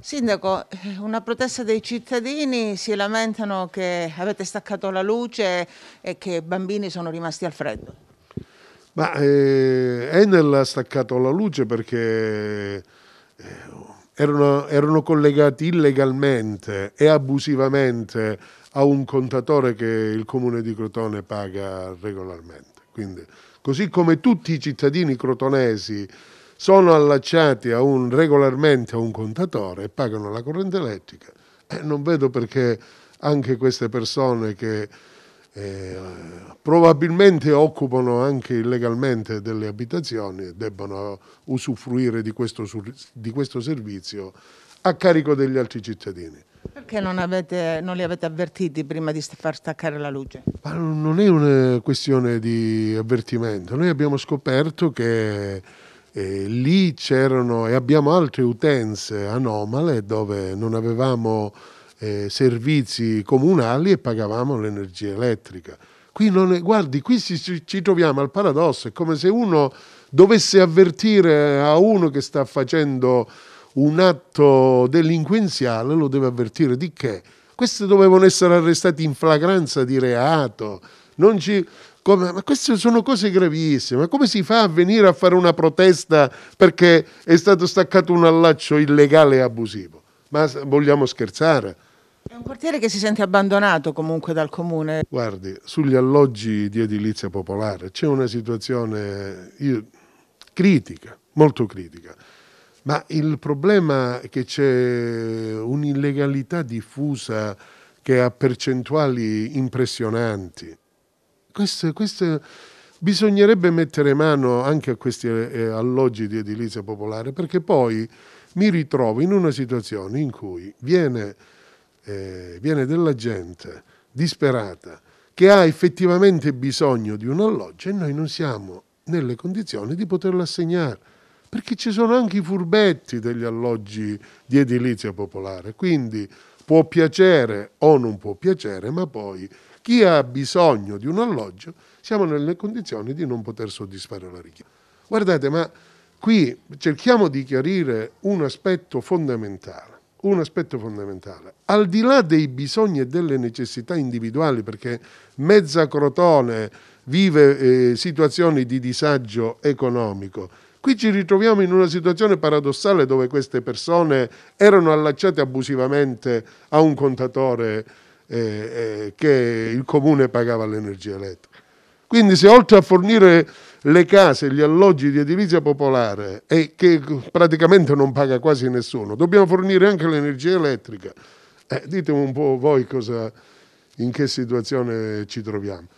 Sindaco, eh, una protesta dei cittadini si lamentano che avete staccato la luce e che i bambini sono rimasti al freddo. Ma eh, Enel ha staccato la luce perché eh, erano, erano collegati illegalmente e abusivamente a un contatore che il comune di Crotone paga regolarmente. Quindi, così come tutti i cittadini crotonesi sono allacciati a un, regolarmente a un contatore e pagano la corrente elettrica. Eh, non vedo perché anche queste persone che eh, probabilmente occupano anche illegalmente delle abitazioni debbano usufruire di questo, di questo servizio a carico degli altri cittadini. Perché non, avete, non, li avete avvertiti prima di far staccare la luce? Ma non è una questione di avvertimento, noi abbiamo scoperto che e eh, lì c'erano e abbiamo altre utenze anomale dove non avevamo eh, servizi comunali e pagavamo l'energia elettrica. Qui non è, guardi, qui ci, ci troviamo al paradosso, è come se uno dovesse avvertire a uno che sta facendo un atto delinquenziale, lo deve avvertire di che? Questi dovevano essere arrestati in flagranza di reato, Non ci, come, ma queste sono cose gravissime. Come si fa a venire a fare una protesta perché è stato staccato un allaccio illegale e abusivo? Ma vogliamo scherzare? È un quartiere che si sente abbandonato comunque dal comune. Guardi, sugli alloggi di edilizia popolare c'è una situazione io, critica, molto critica. Ma il problema è che c'è un'illegalità diffusa che ha percentuali impressionanti questo, questo, bisognerebbe mettere mano anche a questi eh, eh, alloggi di edilizia popolare perché poi mi ritrovo in una situazione in cui viene, eh, viene della gente disperata che ha effettivamente bisogno di un alloggio e noi non siamo nelle condizioni di poterlo assegnare perché ci sono anche i furbetti degli alloggi di edilizia popolare quindi può piacere o non può piacere ma poi chi ha bisogno di un alloggio siamo nelle condizioni di non poter soddisfare la richiesta. Guardate, ma qui cerchiamo di chiarire un aspetto fondamentale. Un aspetto fondamentale. Al di là dei bisogni e delle necessità individuali, perché mezza Crotone vive eh, situazioni di disagio economico, Qui ci ritroviamo in una situazione paradossale dove queste persone erano allacciate abusivamente a un contatore eh, eh, che il comune pagava l'energia elettrica. Quindi se oltre a fornire le case, gli alloggi di edilizia popolare e che praticamente non paga quasi nessuno, dobbiamo fornire anche l'energia elettrica, eh, ditemi un po' voi cosa, in che situazione ci troviamo.